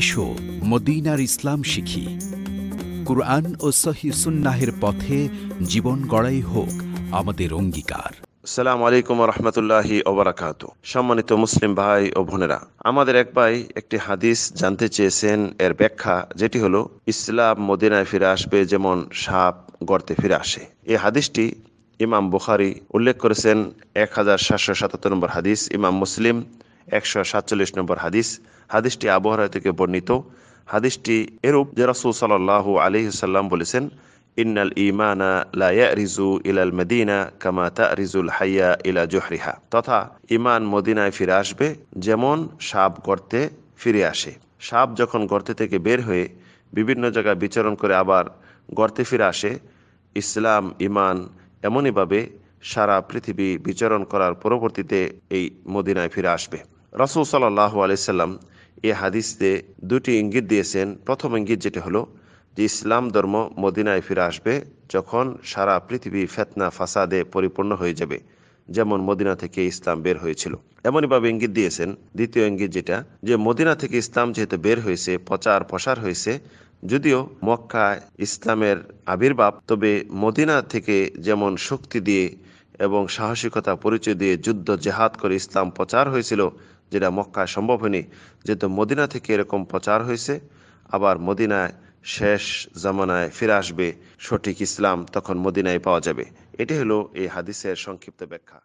এসো মদিনার ইসলাম শিখি কুরআন ও সহি সুন্নাহের পথে জীবন গড়াই হোক আমাদের অঙ্গীকার সালাম আলাইকুম রহমতুল্লাহি ওবরাকাত সম্মানিত মুসলিম ভাই ও বোনেরা আমাদের এক ভাই একটি হাদিস জানতে চেয়েছেন এর ব্যাখ্যা যেটি হলো ইসলাম মদিনায় ফিরে আসবে যেমন সাপ গর্তে ফিরে আসে এই হাদিসটি ইমাম বুখারি উল্লেখ করেছেন এক হাজার সাতশো সাতাত্তর নম্বর হাদিস ইমাম মুসলিম একশো সাতচল্লিশ নম্বর হাদিস হাদিসটি আবহাওয়া থেকে বর্ণিত হাদিসটি এরূপ যে রাসুল সাল্লাহ আলহি সাল্লাম বলেছেন ইন্নাল ইমানা লায়া রিজু ইলাল মদিনা কামাতা রিজুল হাইয়া ইলা জোহরিহা তথা ইমান মদিনায় ফিরে আসবে যেমন সাপ গর্তে ফিরে আসে সাপ যখন গর্তে থেকে বের হয়ে বিভিন্ন জায়গায় বিচরণ করে আবার গর্তে ফিরে আসে ইসলাম ইমান এমনইভাবে সারা পৃথিবী বিচরণ করার পরবর্তীতে এই মদিনায় ফিরে আসবে রাসুল সাল্লাহ আলাইসাল্লাম এ হাদিসতে দুটি ইঙ্গিত দিয়েছেন প্রথম ইঙ্গিত যেটি হলো যে ইসলাম ধর্ম মদিনায় ফিরে আসবে যখন সারা পৃথিবী ফেতনা ফাসাদে পরিপূর্ণ হয়ে যাবে যেমন মদিনা থেকে ইসলাম বের হয়েছিল এমনইভাবে ইঙ্গিত দিয়েছেন দ্বিতীয় ইঙ্গিত যেটা যে মদিনা থেকে ইসলাম যেহেতু বের হয়েছে প্রচার প্রসার হয়েছে যদিও মক্কায় ইসলামের আবির্ভাব তবে মদিনা থেকে যেমন শক্তি দিয়ে এবং সাহসিকতা পরিচয় দিয়ে যুদ্ধ জেহাদ করে ইসলাম প্রচার হয়েছিল যেটা মক্কায় সম্ভব হয়নি যেহেতু মদিনা থেকে এরকম প্রচার হয়েছে আবার মদিনায় শেষ জামানায় ফিরে আসবে সঠিক ইসলাম তখন মদিনায় পাওয়া যাবে এটি হলো এই হাদিসের সংক্ষিপ্ত ব্যাখ্যা